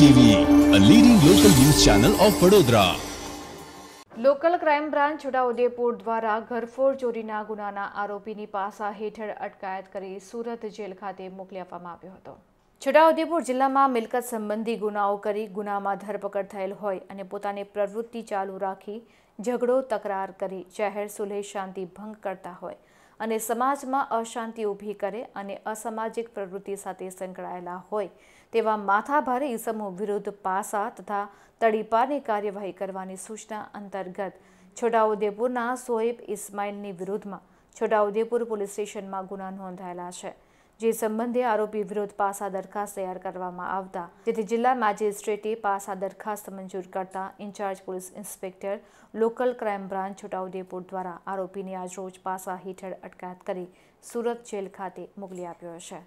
TV a leading local news channel of Vadodara local crime branch Chhota Udepur દ્વારા ઘરફોડ ચોરીના ગુનાના આરોપીની પાસા હેઠળ અટકાયત કરી સુરત જેલ ખાતે મોકલી આપવામાં આવ્યો હતો છોટાઉદેપુર જિલ્લામાં મિલકત સંબંધી ગુનાઓ કરી ગુનામાં ધરપકડ થયેલ હોય અને પોતાની પ્રવૃત્તિ ચાલુ રાખી ઝઘડો તકરાર કરી જાહેર સુલેહ શાંતિ ભંગ કરતા હોય અને સમાજમાં અશાંતિ ઊભી કરે અને અસામાજિક પ્રવૃત્તિ સાથે સંકળાયેલા હોય તેવા માથાભારે ઇસમો વિરુદ્ધ પાસા તથા તડીપારની કાર્યવાહી કરવાની સૂચના અંતર્ગત છોટાઉદેપુરના સોએબ ઇસ્માઇલની વિરુદ્ધમાં છોટાઉદેપુર પોલીસ સ્ટેશનમાં ગુના નોંધાયેલા છે જે સંબંધે આરોપી વિરુદ્ધ પાસા દરખાસ્ત તૈયાર કરવામાં આવતા જેથી જિલ્લા મેજિસ્ટ્રેટે પાસા દરખાસ્ત મંજૂર કરતા incharge police inspector local crime branch Chhota Udepur દ્વારા આરોપીને આજરોજ પાસા હેઠળ અટકાયત કરી સુરત જેલ ખાતે મોકલી આપ્યો છે